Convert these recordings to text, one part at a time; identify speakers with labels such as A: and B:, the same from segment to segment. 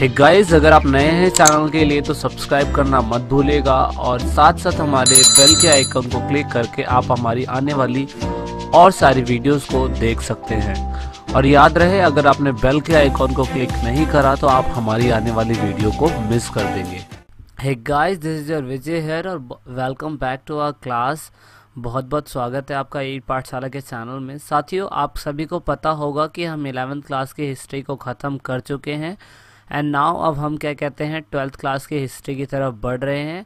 A: Hey guys अगर आप नए हैं चैनल के लिए तो सब्सक्राइब करना मत भूलेगा और साथ साथ हमारे बेल के आइकन को क्लिक करके आप हमारी आने वाली और सारी वीडियोस को देख सकते हैं और याद रहे अगर आपने बेल के आइकॉन को क्लिक नहीं करा तो आप हमारी आने वाली वीडियो को मिस कर देंगे hey guys this is your Vijay here और welcome back to our class बहुत बहुत स्वागत है आपका एट पाठशाला के चैनल में साथियों आप सभी को पता होगा कि हम इलेवेंथ क्लास की हिस्ट्री को ख़त्म कर चुके हैं एंड नाउ अब हम क्या कहते हैं ट्वेल्थ क्लास के हिस्ट्री की तरफ बढ़ रहे हैं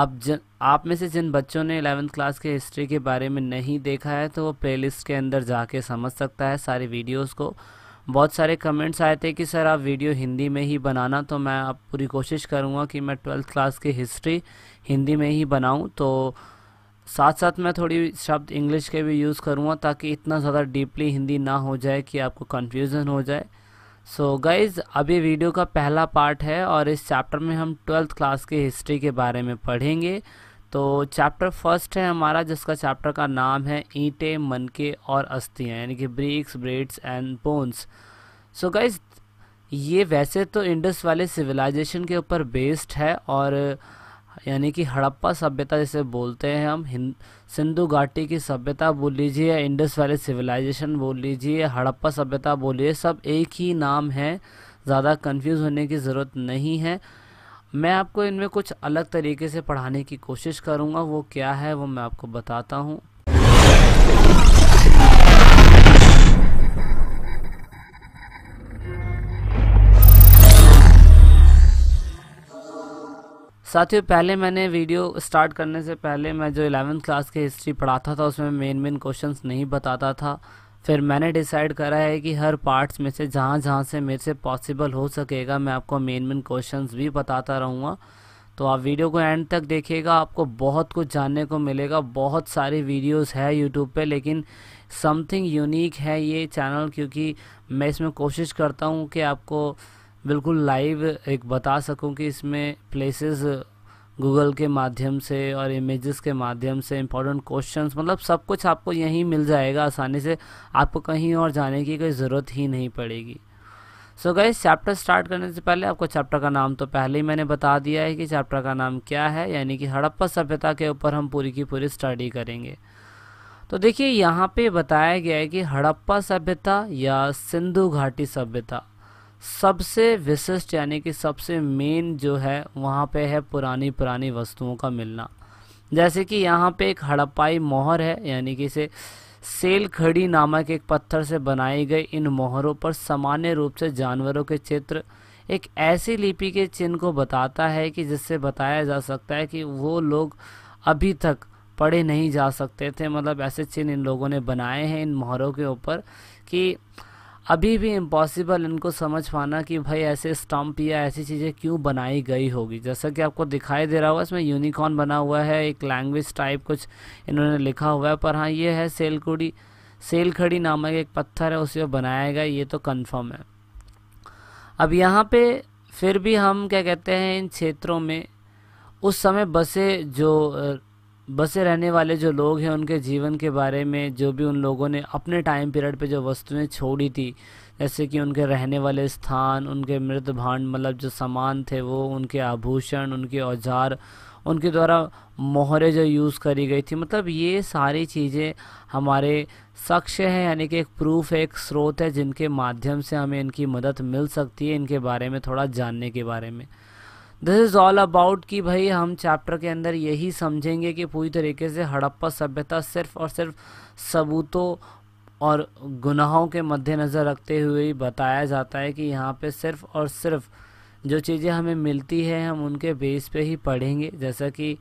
A: आप जन आप में से जिन बच्चों ने एलेवेंथ क्लास के हिस्ट्री के बारे में नहीं देखा है तो वो प्लेलिस्ट के अंदर जाके समझ सकता है सारी वीडियोस को बहुत सारे कमेंट्स आए थे कि सर आप वीडियो हिंदी में ही बनाना तो मैं अब पूरी कोशिश करूँगा कि मैं ट्वेल्थ क्लास की हिस्ट्री हिंदी में ही बनाऊँ तो साथ साथ मैं थोड़ी शब्द इंग्लिश के भी यूज़ करूँगा ताकि इतना ज़्यादा डीपली हिंदी ना हो जाए कि आपको कन्फ्यूज़न हो जाए सो so गाइज़ अभी वीडियो का पहला पार्ट है और इस चैप्टर में हम ट्वेल्थ क्लास के हिस्ट्री के बारे में पढ़ेंगे तो चैप्टर फर्स्ट है हमारा जिसका चैप्टर का नाम है ईंटे मनके और अस्थियाँ यानी कि bricks breads and bones so guys ये वैसे तो इंडस वाले सिविलाइजेशन के ऊपर बेस्ड है और यानी कि हड़प्पा सभ्यता जिसे बोलते हैं हम सिंधु घाटी की सभ्यता बोल लीजिए इंडस वैली सिविलाइजेशन बोल लीजिए हड़प्पा सभ्यता बोलिए सब एक ही नाम है ज़्यादा कंफ्यूज होने की ज़रूरत नहीं है मैं आपको इनमें कुछ अलग तरीके से पढ़ाने की कोशिश करूँगा वो क्या है वो मैं आपको बताता हूँ साथियों पहले मैंने वीडियो स्टार्ट करने से पहले मैं जो इलेवेंथ क्लास की हिस्ट्री पढ़ाता था उसमें मेन मेन क्वेश्चंस नहीं बताता था फिर मैंने डिसाइड करा है कि हर पार्ट्स में से जहाँ जहाँ से मेरे से पॉसिबल हो सकेगा मैं आपको मेन मेन क्वेश्चंस भी बताता रहूँगा तो आप वीडियो को एंड तक देखिएगा आपको बहुत कुछ जानने को मिलेगा बहुत सारी वीडियोस है यूट्यूब पे लेकिन समथिंग यूनिक है ये चैनल क्योंकि मैं इसमें कोशिश करता हूँ कि आपको बिल्कुल लाइव एक बता सकूं कि इसमें प्लेसेस गूगल के माध्यम से और इमेजेस के माध्यम से इम्पोर्टेंट क्वेश्चंस मतलब सब कुछ आपको यहीं मिल जाएगा आसानी से आपको कहीं और जाने की कोई ज़रूरत ही नहीं पड़ेगी सो so गई चैप्टर स्टार्ट करने से पहले आपको चैप्टर का नाम तो पहले ही मैंने बता दिया है कि चैप्टर का नाम क्या है यानी कि हड़प्पा सभ्यता के ऊपर हम पूरी की पूरी स्टडी करेंगे तो देखिए यहाँ पे बताया गया है कि हड़प्पा सभ्यता या सिंधु घाटी सभ्यता सबसे विशिष्ट यानी कि सबसे मेन जो है वहाँ पे है पुरानी पुरानी वस्तुओं का मिलना जैसे कि यहाँ पे एक हड़प्पाई मोहर है यानी कि इसे सेल खड़ी नामक एक पत्थर से बनाई गई इन मोहरों पर सामान्य रूप से जानवरों के चित्र एक ऐसी लिपि के चिन्ह को बताता है कि जिससे बताया जा सकता है कि वो लोग अभी तक पढ़े नहीं जा सकते थे मतलब ऐसे चिन्ह इन लोगों ने बनाए हैं इन मोहरों के ऊपर कि अभी भी इम्पॉसिबल इनको समझ पाना कि भाई ऐसे स्टम्प या ऐसी चीज़ें क्यों बनाई गई होगी जैसा कि आपको दिखाई दे रहा होगा इसमें यूनिकॉर्न बना हुआ है एक लैंग्वेज टाइप कुछ इन्होंने लिखा हुआ है पर हाँ ये है सेलकुड़ी सेलखड़ी नामक एक पत्थर है उसे बनाया गया ये तो कन्फर्म है अब यहाँ पे फिर भी हम क्या कहते हैं इन क्षेत्रों में उस समय बसे जो बसे रहने वाले जो लोग हैं उनके जीवन के बारे में जो भी उन लोगों ने अपने टाइम पीरियड पे जो वस्तुएं छोड़ी थी जैसे कि उनके रहने वाले स्थान उनके मृत भांड मतलब जो सामान थे वो उनके आभूषण उनके औजार उनके द्वारा मोहरे जो यूज़ करी गई थी मतलब ये सारी चीज़ें हमारे साक्ष्य हैं यानी कि एक प्रूफ है एक स्रोत है जिनके माध्यम से हमें इनकी मदद मिल सकती है इनके बारे में थोड़ा जानने के बारे में दिस इज़ ऑल अबाउट कि भाई हम चैप्टर के अंदर यही समझेंगे कि पूरी तरीके से हड़प्पा सभ्यता सिर्फ और सिर्फ सबूतों और गुनाहों के मद्देनज़र रखते हुए ही बताया जाता है कि यहाँ पे सिर्फ और सिर्फ जो चीज़ें हमें मिलती हैं हम उनके बेस पे ही पढ़ेंगे जैसा कि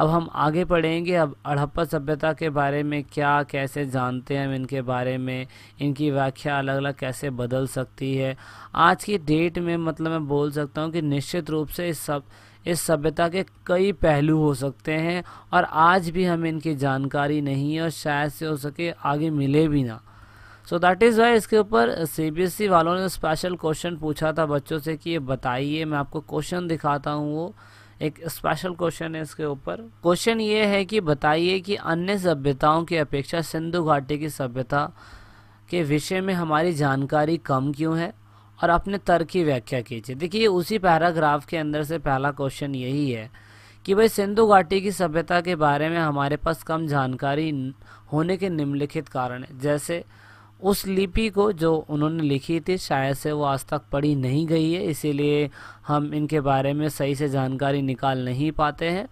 A: अब हम आगे पढ़ेंगे अब हड़प्पा सभ्यता के बारे में क्या कैसे जानते हैं हम इनके बारे में इनकी व्याख्या अलग अलग कैसे बदल सकती है आज की डेट में मतलब मैं बोल सकता हूँ कि निश्चित रूप से इस सब इस सभ्यता के कई पहलू हो सकते हैं और आज भी हमें इनकी जानकारी नहीं है और शायद से हो सके आगे मिले भी ना सो दैट इज़ वाई इसके ऊपर सी e वालों ने स्पेशल क्वेश्चन पूछा था बच्चों से कि ये बताइए मैं आपको क्वेश्चन दिखाता हूँ वो एक स्पेशल क्वेश्चन है इसके ऊपर क्वेश्चन ये है कि बताइए कि अन्य सभ्यताओं की अपेक्षा सिंधु घाटी की सभ्यता के विषय में हमारी जानकारी कम क्यों है और अपने तर्क की व्याख्या कीजिए देखिए उसी पैराग्राफ के अंदर से पहला क्वेश्चन यही है कि भाई सिंधु घाटी की सभ्यता के बारे में हमारे पास कम जानकारी होने के निम्नलिखित कारण है जैसे उस लिपि को जो उन्होंने लिखी थी शायद से वो आज तक पढ़ी नहीं गई है इसीलिए हम इनके बारे में सही से जानकारी निकाल नहीं पाते हैं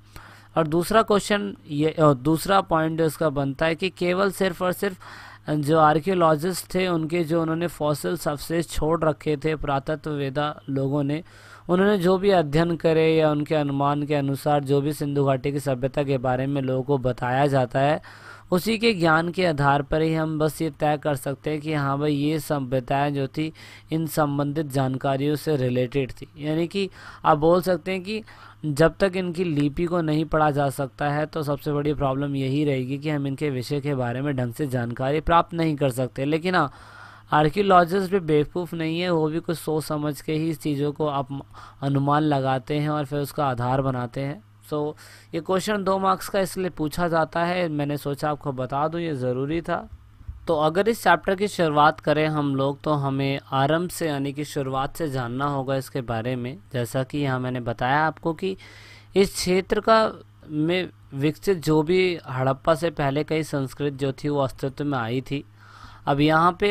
A: और दूसरा क्वेश्चन ये और दूसरा पॉइंट इसका बनता है कि केवल सिर्फ और सिर्फ जो आर्कियोलॉजिस्ट थे उनके जो उन्होंने फॉसिल सबसे छोड़ रखे थे पुरातत्ववेदा लोगों ने उन्होंने जो भी अध्ययन करे या उनके अनुमान के अनुसार जो भी सिंधु घाटी की सभ्यता के बारे में लोगों को बताया जाता है उसी के ज्ञान के आधार पर ही हम बस ये तय कर सकते हैं कि हाँ भाई ये सभ्यताएँ जो थी इन संबंधित जानकारियों से रिलेटेड थी यानी कि आप बोल सकते हैं कि जब तक इनकी लिपि को नहीं पढ़ा जा सकता है तो सबसे बड़ी प्रॉब्लम यही रहेगी कि हम इनके विषय के बारे में ढंग से जानकारी प्राप्त नहीं कर सकते लेकिन हाँ आर्कियोलॉजिस्ट भी बेवकूफ़ नहीं है वो भी कुछ सोच समझ के ही इस चीज़ों को आप अनुमान लगाते हैं और फिर उसका आधार बनाते हैं सो so, ये क्वेश्चन दो मार्क्स का इसलिए पूछा जाता है मैंने सोचा आपको बता दूँ ये ज़रूरी था तो अगर इस चैप्टर की शुरुआत करें हम लोग तो हमें आरंभ से यानी कि शुरुआत से जानना होगा इसके बारे में जैसा कि यहाँ मैंने बताया आपको कि इस क्षेत्र का में विकसित जो भी हड़प्पा से पहले कई संस्कृत जो थी वो अस्तित्व में आई थी अब यहाँ पे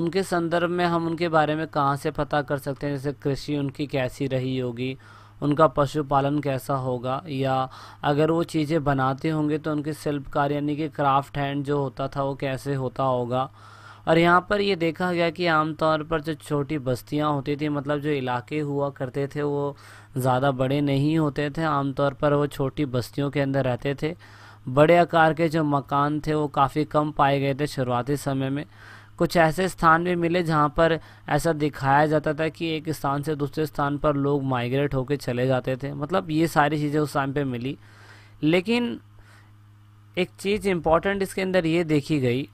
A: उनके संदर्भ में हम उनके बारे में कहाँ से पता कर सकते हैं जैसे कृषि उनकी कैसी रही होगी उनका पशुपालन कैसा होगा या अगर वो चीज़ें बनाते होंगे तो उनके शिल्पकार यानी कि क्राफ्ट हैंड जो होता था वो कैसे होता होगा और यहाँ पर ये देखा गया कि आमतौर पर जो छोटी बस्तियाँ होती थी मतलब जो इलाके हुआ करते थे वो ज़्यादा बड़े नहीं होते थे आमतौर पर वो छोटी बस्तियों के अंदर रहते थे बड़े आकार के जो मकान थे वो काफ़ी कम पाए गए थे शुरुआती समय में कुछ ऐसे स्थान भी मिले जहाँ पर ऐसा दिखाया जाता था कि एक स्थान से दूसरे स्थान पर लोग माइग्रेट होकर चले जाते थे मतलब ये सारी चीज़ें उस टाइम पे मिली लेकिन एक चीज़ इम्पॉर्टेंट इसके अंदर ये देखी गई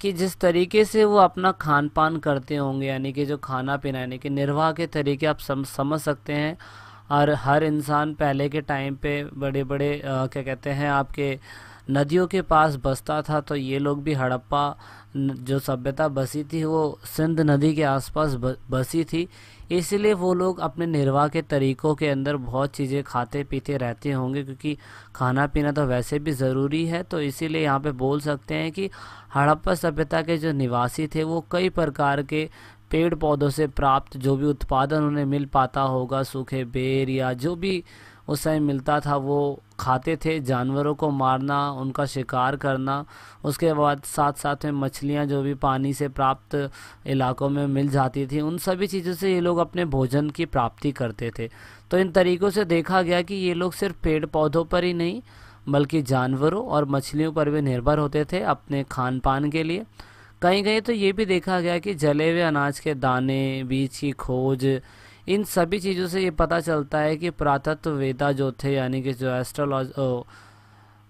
A: कि जिस तरीके से वो अपना खान पान करते होंगे यानी कि जो खाना पीना यानी कि निर्वाह के तरीके आप सम, समझ सकते हैं और हर इंसान पहले के टाइम पे बड़े बड़े आ, क्या कहते हैं आपके नदियों के पास बसता था तो ये लोग भी हड़प्पा जो सभ्यता बसी थी वो सिंध नदी के आसपास बसी थी इसलिए वो लोग अपने निर्वाह के तरीक़ों के अंदर बहुत चीज़ें खाते पीते रहते होंगे क्योंकि खाना पीना तो वैसे भी ज़रूरी है तो इसीलिए यहाँ पे बोल सकते हैं कि हड़प्पा सभ्यता के जो निवासी थे वो कई प्रकार के पेड़ पौधों से प्राप्त जो भी उत्पादन उन्हें मिल पाता होगा सूखे बेर या जो भी उस समय मिलता था वो खाते थे जानवरों को मारना उनका शिकार करना उसके बाद साथ साथ में मछलियाँ जो भी पानी से प्राप्त इलाकों में मिल जाती थी उन सभी चीज़ों से ये लोग अपने भोजन की प्राप्ति करते थे तो इन तरीक़ों से देखा गया कि ये लोग सिर्फ पेड़ पौधों पर ही नहीं बल्कि जानवरों और मछलियों पर भी निर्भर होते थे अपने खान पान के लिए कहीं कहीं तो ये भी देखा गया कि जले हुए अनाज के दाने बीज की खोज इन सभी चीज़ों से ये पता चलता है कि वेदा जो थे यानी कि जो एस्ट्रोलॉज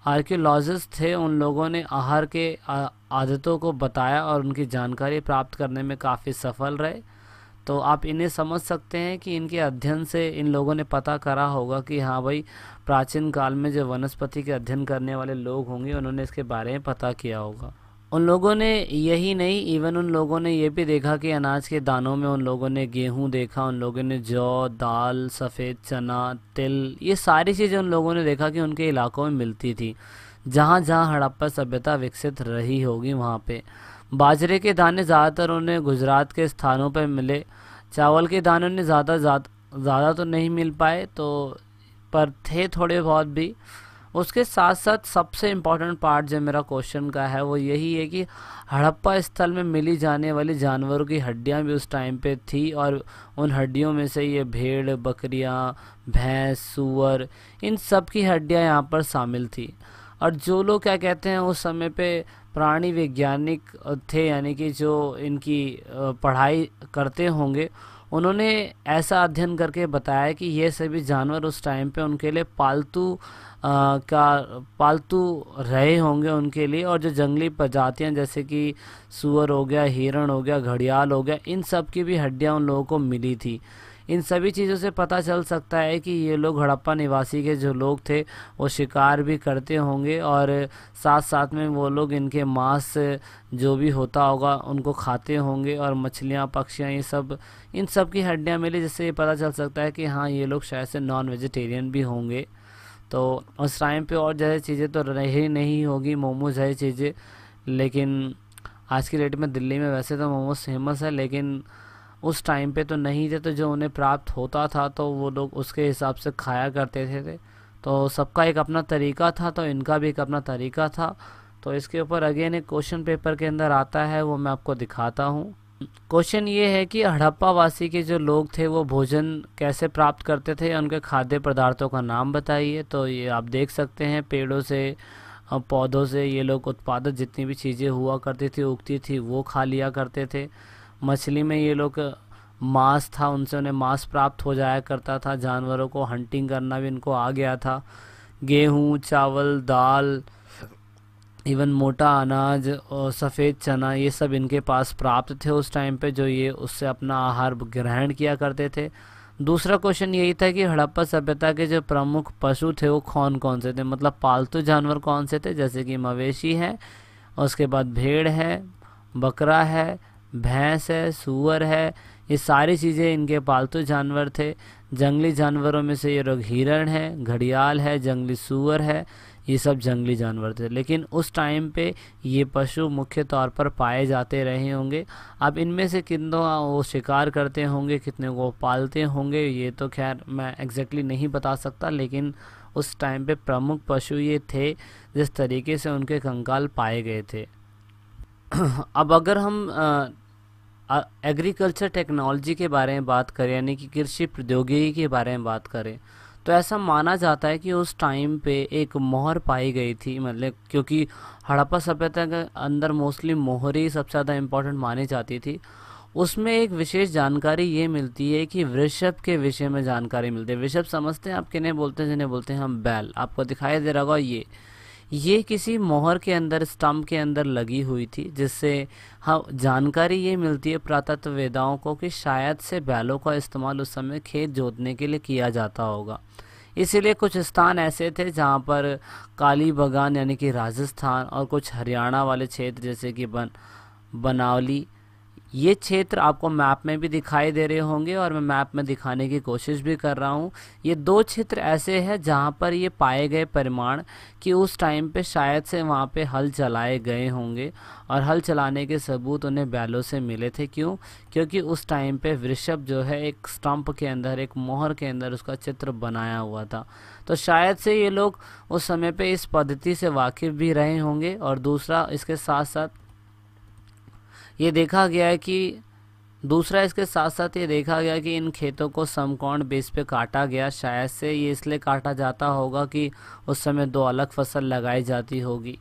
A: आर्क्योलॉजिस्ट थे उन लोगों ने आहार के आदतों को बताया और उनकी जानकारी प्राप्त करने में काफ़ी सफल रहे तो आप इन्हें समझ सकते हैं कि इनके अध्ययन से इन लोगों ने पता करा होगा कि हाँ भाई प्राचीन काल में जो वनस्पति के अध्ययन करने वाले लोग होंगे उन्होंने इसके बारे में पता किया होगा उन लोगों ने यही नहीं इवन उन लोगों ने यह भी देखा कि अनाज के दानों में उन लोगों ने गेहूं देखा उन लोगों ने जौ दाल सफ़ेद चना तिल ये सारी चीज़ें उन लोगों ने देखा कि उनके इलाकों में मिलती थी जहाँ जहाँ हड़प्पा सभ्यता विकसित रही होगी वहाँ पे बाजरे के दाने ज़्यादातर उन्हें गुजरात के स्थानों पर मिले चावल के दाने उन्हें ज़्यादा ज़्यादा तो नहीं मिल पाए तो पर थे थोड़े बहुत भी उसके साथ साथ सबसे इम्पॉर्टेंट पार्ट जो मेरा क्वेश्चन का है वो यही है कि हड़प्पा स्थल में मिली जाने वाली जानवरों की हड्डियाँ भी उस टाइम पे थी और उन हड्डियों में से ये भेड़ बकरियाँ भैंस सुअर इन सब की हड्डियाँ यहाँ पर शामिल थी और जो लोग क्या कहते हैं उस समय पे प्राणी वैज्ञानिक थे यानी कि जो इनकी पढ़ाई करते होंगे उन्होंने ऐसा अध्ययन करके बताया कि ये सभी जानवर उस टाइम पे उनके लिए पालतू का पालतू रहे होंगे उनके लिए और जो जंगली प्रजातियां जैसे कि सुअर हो गया हिरण हो गया घड़ियाल हो गया इन सब की भी हड्डियां उन लोगों को मिली थी इन सभी चीज़ों से पता चल सकता है कि ये लोग हड़प्पा निवासी के जो लोग थे वो शिकार भी करते होंगे और साथ साथ में वो लोग इनके मांस जो भी होता होगा उनको खाते होंगे और मछलियाँ पक्षियाँ ये सब इन सब की हड्डियाँ मिली जिससे ये पता चल सकता है कि हाँ ये लोग शायद से नॉन वेजिटेरियन भी होंगे तो उस टाइम पर और जैसे चीज़ें तो रही नहीं होगी मोमोज है चीज़ें लेकिन आज की डेट में दिल्ली में वैसे तो मोमोज फेमस है लेकिन उस टाइम पे तो नहीं थे तो जो उन्हें प्राप्त होता था तो वो लोग उसके हिसाब से खाया करते थे, थे। तो सबका एक अपना तरीका था तो इनका भी एक अपना तरीका था तो इसके ऊपर अगेन एक क्वेश्चन पेपर के अंदर आता है वो मैं आपको दिखाता हूँ क्वेश्चन ये है कि हड़प्पावासी के जो लोग थे वो भोजन कैसे प्राप्त करते थे उनके खाद्य पदार्थों का नाम बताइए तो ये आप देख सकते हैं पेड़ों से पौधों से ये लोग उत्पादक जितनी भी चीज़ें हुआ करती थी उगती थी वो खा लिया करते थे मछली में ये लोग मांस था उनसे उन्हें मांस प्राप्त हो जाया करता था जानवरों को हंटिंग करना भी इनको आ गया था गेहूँ चावल दाल इवन मोटा अनाज और सफ़ेद चना ये सब इनके पास प्राप्त थे उस टाइम पे जो ये उससे अपना आहार ग्रहण किया करते थे दूसरा क्वेश्चन यही था कि हड़प्पा सभ्यता के जो प्रमुख पशु थे वो कौन कौन से थे मतलब पालतू जानवर कौन से थे जैसे कि मवेशी है उसके बाद भेड़ है बकरा है भैंस है सुअर है ये सारी चीज़ें इनके पालतू जानवर थे जंगली जानवरों में से ये लोग हिरण है घड़ियाल है जंगली सुअर है ये सब जंगली जानवर थे लेकिन उस टाइम पे ये पशु मुख्य तौर पर पाए जाते रहे होंगे अब इनमें से कितनों वो शिकार करते होंगे कितने को पालते होंगे ये तो खैर मैं एग्जैक्टली नहीं बता सकता लेकिन उस टाइम पे प्रमुख पशु ये थे जिस तरीके से उनके कंकाल पाए गए थे अब अगर हम एग्रीकल्चर टेक्नोलॉजी के बारे में बात करें यानी कि कृषि प्रौद्योगिकी के बारे में बात करें तो ऐसा माना जाता है कि उस टाइम पे एक मोहर पाई गई थी मतलब क्योंकि हड़प्पा सभ्यता के अंदर मोस्टली मोहर ही सबसे ज़्यादा इम्पोर्टेंट मानी जाती थी उसमें एक विशेष जानकारी ये मिलती है कि वृषभ के विषय में जानकारी मिलती है वृषभ समझते हैं आप किन्हें बोलते हैं जिन्हें बोलते हैं हम बैल आपको दिखाई दे रहा होगा ये ये किसी मोहर के अंदर स्टम्प के अंदर लगी हुई थी जिससे हाँ जानकारी ये मिलती है पुरातत्व वेदाओं को कि शायद से बैलों का इस्तेमाल उस समय खेत जोतने के लिए किया जाता होगा इसीलिए कुछ स्थान ऐसे थे जहाँ पर काली बगान यानी कि राजस्थान और कुछ हरियाणा वाले क्षेत्र जैसे कि बन बनावली ये क्षेत्र आपको मैप में भी दिखाई दे रहे होंगे और मैं मैप में दिखाने की कोशिश भी कर रहा हूँ ये दो क्षेत्र ऐसे हैं जहाँ पर ये पाए गए परिमाण कि उस टाइम पे शायद से वहाँ पे हल चलाए गए होंगे और हल चलाने के सबूत उन्हें बैलों से मिले थे क्यों क्योंकि उस टाइम पे वृषभ जो है एक स्टम्प के अंदर एक मोहर के अंदर उसका चित्र बनाया हुआ था तो शायद से ये लोग उस समय पर इस पद्धति से वाकिफ़ भी रहे होंगे और दूसरा इसके साथ साथ ये देखा गया है कि दूसरा इसके साथ साथ ये देखा गया कि इन खेतों को समकोण बेस पे काटा गया शायद से ये इसलिए काटा जाता होगा कि उस समय दो अलग फसल लगाई जाती होगी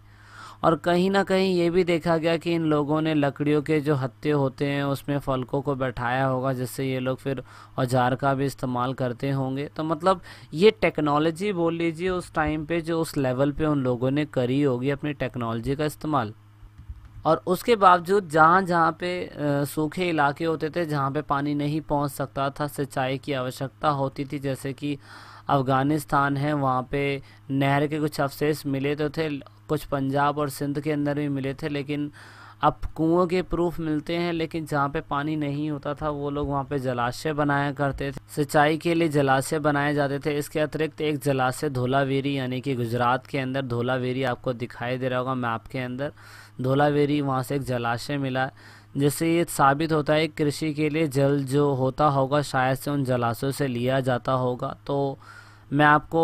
A: और कहीं ना कहीं ये भी देखा गया कि इन लोगों ने लकड़ियों के जो हत्ते होते हैं उसमें फलकों को बैठाया होगा जिससे ये लोग फिर औजार का भी इस्तेमाल करते होंगे तो मतलब ये टेक्नोलॉजी बोल लीजिए उस टाइम पे जो उस लेवल पे उन लोगों ने करी होगी अपनी टेक्नोलॉजी का इस्तेमाल और उसके बावजूद जहाँ जहाँ पे सूखे इलाके होते थे जहाँ पे पानी नहीं पहुँच सकता था सिंचाई की आवश्यकता होती थी जैसे कि अफ़गानिस्तान है वहाँ पे नहर के कुछ अवशेष मिले तो थे कुछ पंजाब और सिंध के अंदर भी मिले थे लेकिन अब कुओं के प्रूफ मिलते हैं लेकिन जहाँ पे पानी नहीं होता था वो लोग वहाँ पे जलाशय बनाया करते थे सिंचाई के लिए जलाशय बनाए जाते थे इसके अतिरिक्त एक जलाशय धोलावेरी यानी कि गुजरात के अंदर धोलावेरी आपको दिखाई दे रहा होगा मैप के अंदर धोलावेरी वहाँ से एक जलाशय मिला जिससे ये साबित होता है कृषि के लिए जल जो होता होगा शायद से उन जलाशयों से लिया जाता होगा तो मैं आपको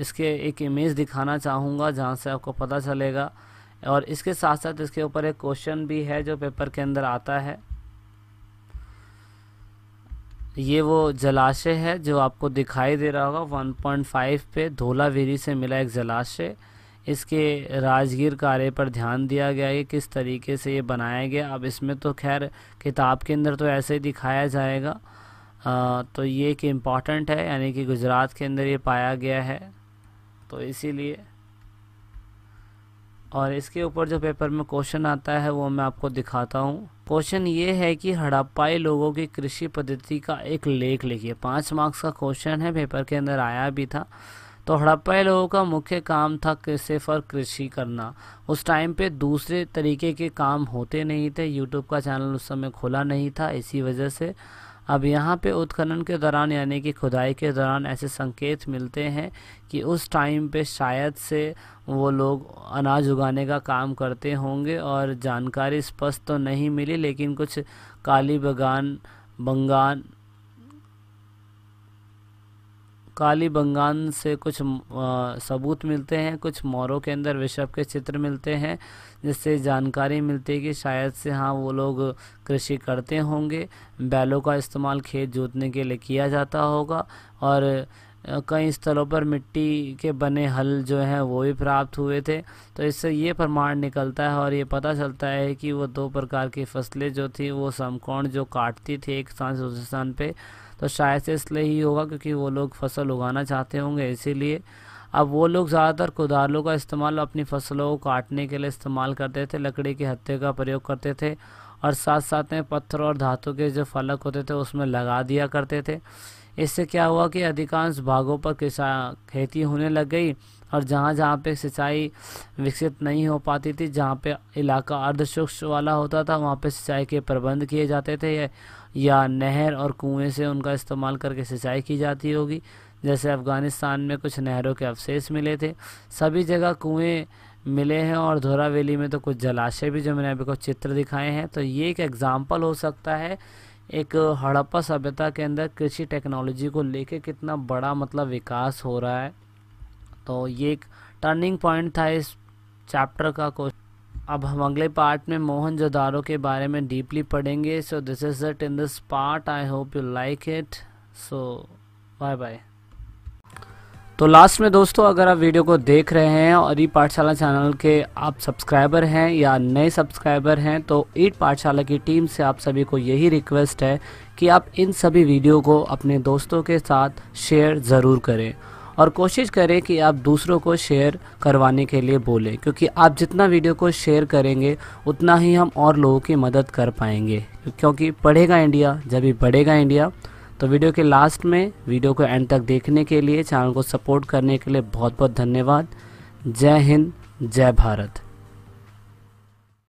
A: इसके एक इमेज दिखाना चाहूँगा जहाँ से आपको पता चलेगा और इसके साथ साथ इसके ऊपर एक क्वेश्चन भी है जो पेपर के अंदर आता है ये वो जलाशय है जो आपको दिखाई दे रहा होगा 1.5 पे धोलावेरी से मिला एक जलाशय इसके राजगीर कार्य पर ध्यान दिया गया कि किस तरीके से ये बनाया गया अब इसमें तो खैर किताब के अंदर तो ऐसे ही दिखाया जाएगा आ, तो ये एक इम्पॉर्टेंट है यानी कि गुजरात के अंदर ये पाया गया है तो इसीलिए और इसके ऊपर जो पेपर में क्वेश्चन आता है वो मैं आपको दिखाता हूँ क्वेश्चन ये है कि हड़प्पाई लोगों की कृषि पद्धति का एक लेख लिखिए पाँच मार्क्स का क्वेश्चन है पेपर के अंदर आया भी था तो हड़प्पा लोगों का मुख्य काम था सिर्फ और कृषि करना उस टाइम पे दूसरे तरीके के काम होते नहीं थे यूट्यूब का चैनल उस समय खुला नहीं था इसी वजह से अब यहाँ पे उत्खनन के दौरान यानी कि खुदाई के दौरान ऐसे संकेत मिलते हैं कि उस टाइम पे शायद से वो लोग अनाज उगाने का काम करते होंगे और जानकारी स्पष्ट तो नहीं मिली लेकिन कुछ काली बगान बंगान काली बंगान से कुछ सबूत मिलते हैं कुछ मोरों के अंदर विषभ के चित्र मिलते हैं जिससे जानकारी मिलती है कि शायद से हाँ वो लोग कृषि करते होंगे बैलों का इस्तेमाल खेत जोतने के लिए किया जाता होगा और कई स्थलों पर मिट्टी के बने हल जो हैं वो भी प्राप्त हुए थे तो इससे ये प्रमाण निकलता है और ये पता चलता है कि वो दो प्रकार की फसलें जो थी वो समकोण जो काटती थी एक स्थान से दूसरे स्थान पर तो शायद से इसलिए ही होगा क्योंकि वो लोग फसल उगाना चाहते होंगे इसीलिए अब वो लोग ज़्यादातर कुदालों का इस्तेमाल अपनी फसलों को काटने के लिए इस्तेमाल करते थे लकड़ी के हत्थे का प्रयोग करते थे और साथ साथ में पत्थर और धातु के जो फलक होते थे उसमें लगा दिया करते थे इससे क्या हुआ कि अधिकांश भागों पर किसान खेती होने लग गई और जहाँ जहाँ पे सिंचाई विकसित नहीं हो पाती थी जहाँ पे इलाका अर्धशुष्क वाला होता था वहाँ पे सिंचाई के प्रबंध किए जाते थे या नहर और कुएं से उनका इस्तेमाल करके सिंचाई की जाती होगी जैसे अफ़गानिस्तान में कुछ नहरों के अवशेष मिले थे सभी जगह कुएं मिले हैं और धोरा वैली में तो कुछ जलाशय भी जो मैंने अभी कुछ चित्र दिखाए हैं तो ये एक एग्ज़ाम्पल हो सकता है एक हड़प्पा सभ्यता के अंदर कृषि टेक्नोलॉजी को लेके कितना बड़ा मतलब विकास हो रहा है तो ये एक टर्निंग पॉइंट था इस चैप्टर का अब हम अगले पार्ट में मोहन जोदारो के बारे में डीपली पढ़ेंगे so this is it in this part I hope you like it so bye bye तो लास्ट में दोस्तों अगर आप वीडियो को देख रहे हैं और ई पाठशाला चैनल के आप सब्सक्राइबर हैं या नए सब्सक्राइबर हैं तो ईट पाठशाला की टीम से आप सभी को यही रिक्वेस्ट है कि आप इन सभी वीडियो को अपने दोस्तों के साथ शेयर ज़रूर करें और कोशिश करें कि आप दूसरों को शेयर करवाने के लिए बोलें क्योंकि आप जितना वीडियो को शेयर करेंगे उतना ही हम और लोगों की मदद कर पाएंगे क्योंकि पढ़ेगा इंडिया जब भी बढ़ेगा इंडिया तो वीडियो के लास्ट में वीडियो को एंड तक देखने के लिए चैनल को सपोर्ट करने के लिए बहुत बहुत धन्यवाद जय हिंद जय भारत